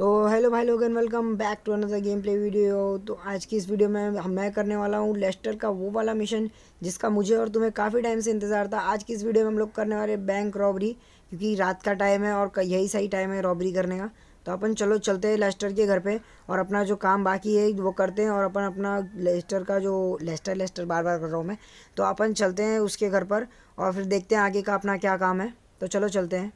तो हेलो भाई लोग and welcome back to another game play video तो आज की इस वीडियो में मैं करने वाला हूँ लेस्टर का वो वाला मिशन जिसका मुझे और तुम्हें काफ़ी टाइम से इंतज़ार था आज की इस वीडियो में हम लोग करने वाले बैंक रॉबरी क्योंकि रात का टाइम है और यही सही टाइम है रॉबरी करने का तो अपन चलो चलते हैं लेस्टर के घर पर और अपना जो काम बाकी है वो करते हैं और अपन अपना लेस्टर का जो लेस्टर लेस्टर बार बार कर रहा हूँ मैं तो अपन चलते हैं उसके घर पर और फिर देखते हैं आगे का अपना क्या काम है तो चलो चलते हैं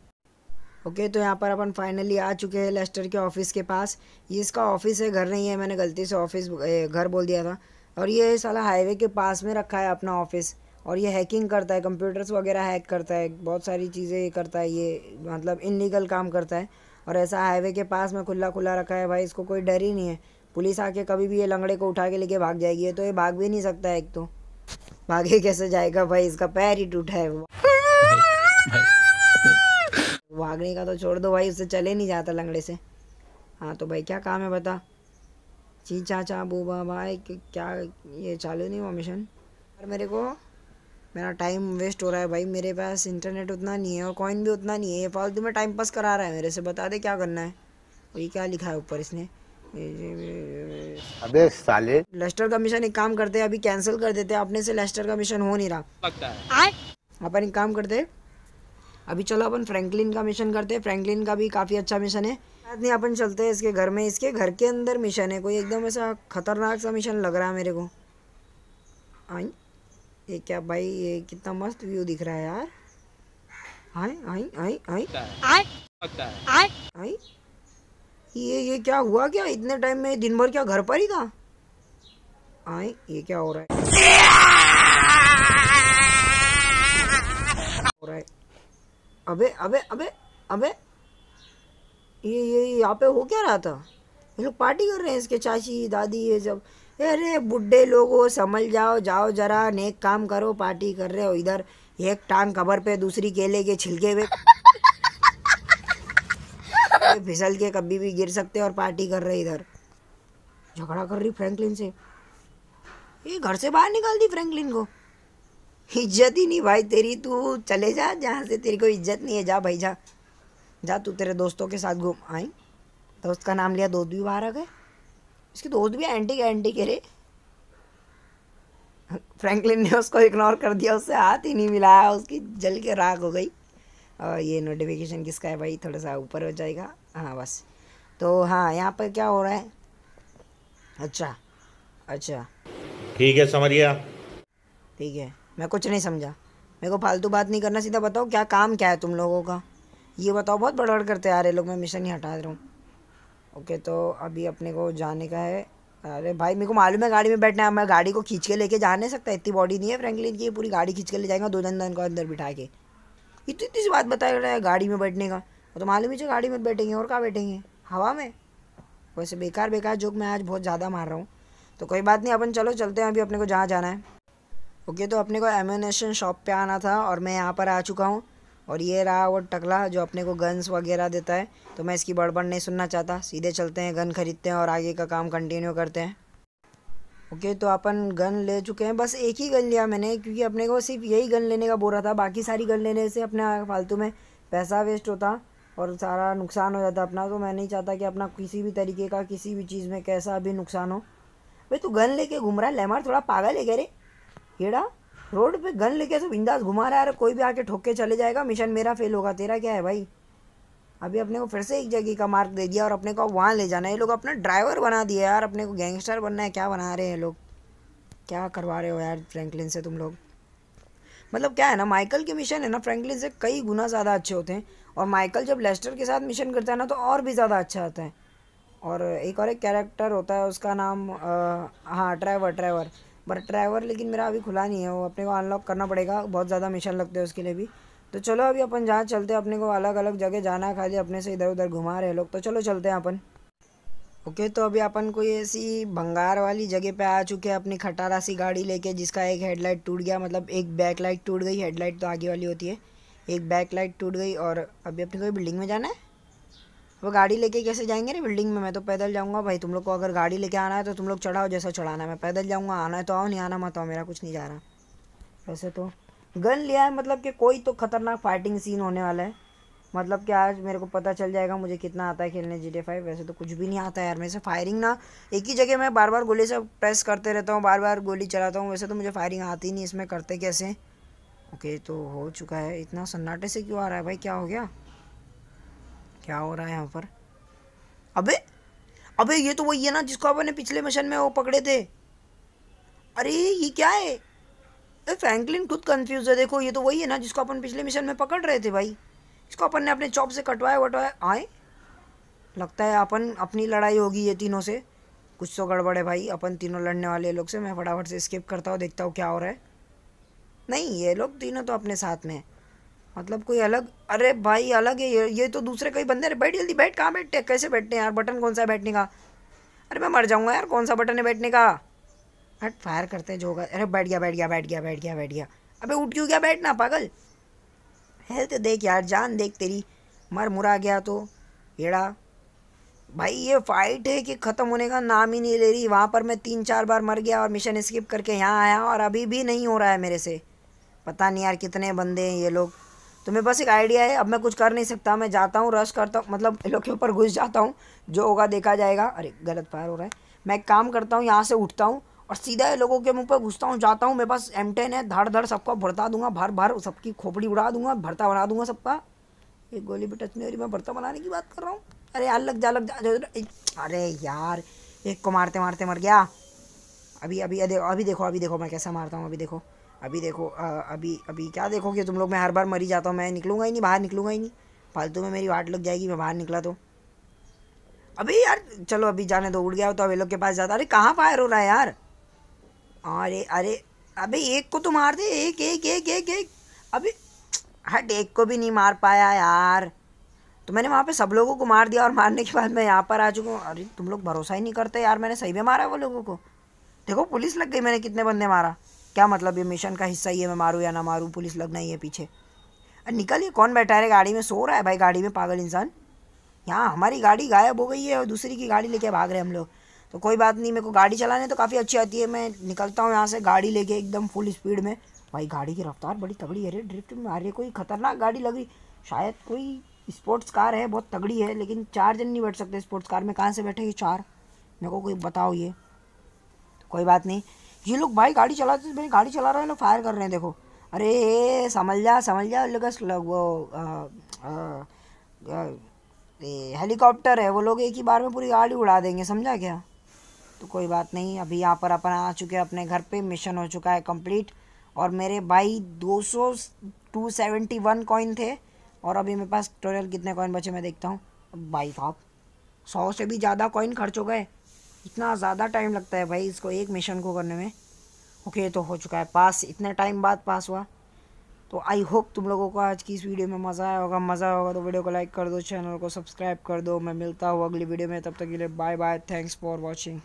ओके तो यहाँ पर अपन फाइनली आ चुके हैं लेस्टर के ऑफिस के पास ये इसका ऑफिस है घर नहीं है मैंने गलती से ऑफिस घर बोल दिया था और ये साला हाईवे के पास में रखा है अपना ऑफिस और ये हैकिंग करता है कंप्यूटर्स वगैरह हैक करता है बहुत सारी चीज़ें ये करता है ये मतलब इनलीगल काम करता है और ऐसा हाईवे के पास में खुला खुला रखा है भाई इसको कोई डर ही नहीं है पुलिस आके कभी भी ये लंगड़े को उठा के लेके भाग जाएगी तो ये भाग भी नहीं सकता है एक तो भागे कैसे जाएगा भाई इसका पैर ही टूटा है वो भाई, भाई, भाई। भागने का तो छोड़ दो भाई उससे चले नहीं जाता लंगड़े से हाँ तो भाई क्या काम है बता ची चाचा बूबा भाई क्या ये चालू नहीं हुआ मिशन और मेरे को मेरा टाइम वेस्ट हो रहा है भाई मेरे पास इंटरनेट उतना नहीं है और कॉइन भी उतना नहीं है ये फालतू में टाइम पास करा रहा है मेरे से बता दे क्या करना है वही क्या लिखा है ऊपर इसने अबे साले लेस्टर का मिशन एक काम करते अभी कैंसिल कर देते अपने से लेस्टर का मिशन हो नहीं रहा लगता है अपन एक काम करते अभी चलो अपन फ्रैंकलिन का मिशन करते हैं फ्रैंकलिन का भी काफ़ी अच्छा मिशन है बाद नहीं अपन चलते हैं इसके घर में इसके घर के अंदर मिशन है कोई एकदम ऐसा खतरनाक सा मिशन लग रहा है मेरे को आई ये क्या भाई ये कितना मस्त व्यू दिख रहा है यार आई आई आई आई आई आई ये ये क्या हुआ क्या इतने टाइम में दिन भर क्या घर पर ही था आई ये क्या हो रहा है हो रहा है अबे अबे अबे अबे ये ये यहाँ पे हो क्या रहा था ये लोग पार्टी कर रहे हैं इसके चाची दादी ये सब अरे बुढ़े लोगों समझ जाओ जाओ जरा नेक काम करो पार्टी कर रहे हो इधर एक टांग कबर पे दूसरी केले के छिलके हुए फिसल के कभी भी गिर सकते और पार्टी कर रहे इधर झगड़ा कर रही फ्रैंकलिन से ये घर से बाहर निकाल दी फ्रैंकलिन को इज्जत ही नहीं भाई तेरी तू चले जा जहाँ से तेरी कोई इज्जत नहीं है जा भाई जा जा तू तेरे दोस्तों के साथ घूम आई दोस्त का नाम लिया दोस्त भी बाहर आ गए इसके दोस्त भी एंटी के एंटी के रे फ्रैंकलिन ने उसको इग्नोर कर दिया उससे हाथ ही नहीं मिलाया उसकी जल के राख हो गई और ये नोटिफिकेशन किसका है भाई थोड़ा सा ऊपर हो जाएगा हाँ बस तो हाँ यहाँ पर क्या हो रहा है अच्छा अच्छा ठीक है समरिया ठीक है मैं कुछ नहीं समझा मेरे को फालतू बात नहीं करना सीधा बताओ क्या काम क्या है तुम लोगों का ये बताओ बहुत बड़बड़ करते आ रहे लोग मैं मिशन ही हटा रहा हूँ ओके तो अभी अपने को जाने का है अरे भाई मेरे को मालूम है गाड़ी में बैठना है मैं गाड़ी को खींच के लेके जा नहीं सकता इतनी बॉडी नहीं है फ्रैंकलिन की पूरी गाड़ी खींच के ले जाएगा दो जन दिन को अंदर बिठा के इतनी इतनी सी बात बताया रहा है गाड़ी में बैठने का और तो मालूम ही जो गाड़ी में बैठेंगे और कहाँ बैठेंगे हवा में वैसे बेकार बेकार जोक मैं आज बहुत ज़्यादा मार रहा हूँ तो कोई बात नहीं अपन चलो चलते हैं अभी अपने को जहाँ जाना है ओके तो अपने को एम्यूनेशन शॉप पे आना था और मैं यहाँ पर आ चुका हूँ और ये रहा वो टकला जो अपने को गन्स वगैरह देता है तो मैं इसकी बड़बड़ नहीं सुनना चाहता सीधे चलते हैं गन खरीदते हैं और आगे का काम कंटिन्यू करते हैं ओके okay, तो अपन गन ले चुके हैं बस एक ही गन लिया मैंने क्योंकि अपने को सिर्फ यही गन लेने का बोरा था बाकी सारी गन लेने से अपना फालतू में पैसा वेस्ट होता और सारा नुकसान हो जाता अपना तो मैं नहीं चाहता कि अपना किसी भी तरीके का किसी भी चीज़ में कैसा भी नुकसान हो भाई तू गन लेके घूम रहा है लेमार थोड़ा पागल है कह रे येड़ा रोड पे गन लेके तो बिंदास घुमा रहा है कोई भी आके ठोक के चले जाएगा मिशन मेरा फेल होगा तेरा क्या है भाई अभी अपने को फिर से एक जगह का मार्क दे दिया और अपने को वहाँ ले जाना है ये लोग अपना ड्राइवर बना दिया यार अपने को गैंगस्टर बनना है क्या बना रहे हैं लोग क्या करवा रहे हो यार फ्रैंकलिन से तुम लोग मतलब क्या है ना माइकल के मिशन है ना फ्रैंकलिन से कई गुना ज़्यादा अच्छे होते हैं और माइकल जब लेस्टर के साथ मिशन करता है ना तो और भी ज़्यादा अच्छा आता है और एक और एक कैरेक्टर होता है उसका नाम हाँ ड्राइवर ड्राइवर बट ड्राइवर लेकिन मेरा अभी खुला नहीं है वो अपने को अनलॉक करना पड़ेगा बहुत ज़्यादा मिशन लगते हैं उसके लिए भी तो चलो अभी अपन जहाँ चलते हैं अपने को अलग अलग जगह जाना है खाली अपने से इधर उधर घुमा रहे लोग तो चलो चलते हैं अपन ओके तो अभी अपन कोई ऐसी भंगार वाली जगह पे आ चुके हैं अपनी खटारा सी गाड़ी लेके जिसका एक हेडलाइट टूट गया मतलब एक बैक लाइट टूट गई हेडलाइट तो आगे वाली होती है एक बैक लाइट टूट गई और अभी अपने को बिल्डिंग में जाना है वो गाड़ी लेके कैसे जाएंगे ना बिल्डिंग में मैं तो पैदल जाऊंगा भाई तुम लोग को अगर गाड़ी लेके आना है तो तुम लोग चढ़ाओ जैसा चढ़ाना है मैं पैदल जाऊंगा आना है तो आओ नहीं आना मत आओ मेरा कुछ नहीं जा रहा वैसे तो गन लिया है मतलब कि कोई तो खतरनाक फाइटिंग सीन होने वाला है मतलब कि आज मेरे को पता चल जाएगा मुझे कितना आता है खेलने जी टी फाइव वैसे तो कुछ भी नहीं आता है यार मेरे से फायरिंग ना एक ही जगह मैं बार बार गोली से प्रेस करते रहता हूँ बार बार गोली चलाता हूँ वैसे तो मुझे फायरिंग आती नहीं इसमें करते कैसे ओके तो हो चुका है इतना सन्नाटे से क्यों आ रहा है भाई क्या हो गया क्या हो रहा है यहाँ पर अबे अबे ये तो वही है ना जिसको अपन ने पिछले मिशन में वो पकड़े थे अरे ये क्या है अरे फ्रैंकलिन खुद कंफ्यूज है देखो ये तो वही है ना जिसको अपन पिछले मिशन में पकड़ रहे थे भाई इसको अपन ने अपने चॉप से कटवाया वटवाया आए लगता है अपन अपनी लड़ाई होगी ये तीनों से कुछ तो गड़बड़ है भाई अपन तीनों लड़ने वाले लोग से मैं फटाफट से स्किप करता हूँ देखता हूँ क्या हो रहा है नहीं ये लोग तीनों तो अपने साथ में हैं मतलब कोई अलग अरे भाई अलग है ये ये तो दूसरे कई बंदे अरे बैठ जल्दी बैठ कहाँ बैठते हैं कैसे बैठते हैं यार बटन कौन सा है बैठने का अरे मैं मर जाऊँगा यार कौन सा बटन है बैठने का हट फायर करते हैं जो होगा अरे बैठ गया बैठ गया बैठ गया बैठ गया बैठ गया अबे उठ क्यों गया बैठना पागल हेल्थ देख यार जान देख तेरी मर मुरा गया तो येड़ा भाई ये फाइट है कि ख़त्म होने का नाम ही नहीं ले रही वहाँ पर मैं तीन चार बार मर गया और मिशन स्किप करके यहाँ आया और अभी भी नहीं हो रहा है मेरे से पता नहीं यार कितने बंदे हैं ये लोग तो मेरे पास एक आइडिया है अब मैं कुछ कर नहीं सकता मैं जाता हूँ रश करता हूँ मतलब इन लोग के ऊपर घुस जाता हूँ जो होगा देखा जाएगा अरे गलत फायर हो रहा है मैं एक काम करता हूँ यहाँ से उठता हूँ और सीधा ये लोगों के मुंह पर घुसता हूँ जाता हूँ मेरे पास एम टेन है धड़ धड़ सबका भरता दूंगा भर भर सबकी खोपड़ी उड़ा दूंगा भरता बना दूंगा सबका एक गोली भी टच नहीं हो रही मैं भरता बनाने की बात कर रहा हूँ अरे यार लग जा लग जा अरे यार एक को मारते मारते मर गया अभी अभी अभी देखो अभी देखो मैं कैसा मारता हूँ अभी देखो अभी देखो आ, अभी अभी क्या देखोगे तुम लोग मैं हर बार मरी जाता हूँ मैं निकलूँगा ही नहीं बाहर निकलूँगा ही नहीं फालतू में मेरी वाट लग जाएगी मैं बाहर निकला तो अभी यार चलो अभी जाने दो उड़ गया हो तो अभी लोग के पास जाता अरे कहाँ फायर हो रहा है यार अरे अरे अभी एक को तो मार दे एक एक एक एक एक अभी हट एक को भी नहीं मार पाया यार तो मैंने वहाँ पे सब लोगों को मार दिया और मारने के बाद मैं यहाँ पर आ चुका हूँ अरे तुम लोग भरोसा ही नहीं करते यार मैंने सही में मारा वो लोगों को देखो पुलिस लग गई मैंने कितने बंदे मारा क्या मतलब ये मिशन का हिस्सा ही है मैं मारूँ या ना मारूँ पुलिस लगना ही है पीछे अरे निकलिए कौन बैठा है गाड़ी में सो रहा है भाई गाड़ी में पागल इंसान यहाँ हमारी गाड़ी गायब हो गई है और दूसरी की गाड़ी लेके भाग रहे हैं हम लोग तो कोई बात नहीं मेरे को गाड़ी चलाने तो काफ़ी अच्छी आती है मैं निकलता हूँ यहाँ से गाड़ी लेके एकदम फुल स्पीड में भाई गाड़ी की रफ्तार बड़ी तगड़ी है रे ड्रिफ्ट में आ रही है कोई ख़तरनाक गाड़ी लग रही शायद कोई स्पोर्ट्स कार है बहुत तगड़ी है लेकिन चार जन नहीं बैठ सकते स्पोर्ट्स कार में कहाँ से बैठेगी चार मेरे को कोई बताओ ये कोई बात नहीं ये लोग भाई गाड़ी चलाते मेरी गाड़ी चला रहे हैं लोग फायर कर रहे हैं देखो अरे समझ जा समझ जा लोग वो हेलीकॉप्टर है वो लोग एक ही बार में पूरी गाड़ी उड़ा देंगे समझा क्या तो कोई बात नहीं अभी यहाँ पर अपन आ चुके हैं अपने घर पे मिशन हो चुका है कंप्लीट और मेरे भाई दो सौ टू सेवेंटी वन कॉइन थे और अभी मेरे पास टोटल कितने कॉइन बचे मैं देखता हूँ भाई साहब सौ से भी ज़्यादा कॉइन खर्च हो गए इतना ज़्यादा टाइम लगता है भाई इसको एक मिशन को करने में ओके तो हो चुका है पास इतने टाइम बाद पास हुआ तो आई होप तुम लोगों को आज की इस वीडियो में मज़ा आया होगा मज़ा आया होगा तो वीडियो को लाइक कर दो चैनल को सब्सक्राइब कर दो मैं मिलता हूँ अगली वीडियो में तब तक के लिए bye bye thanks for watching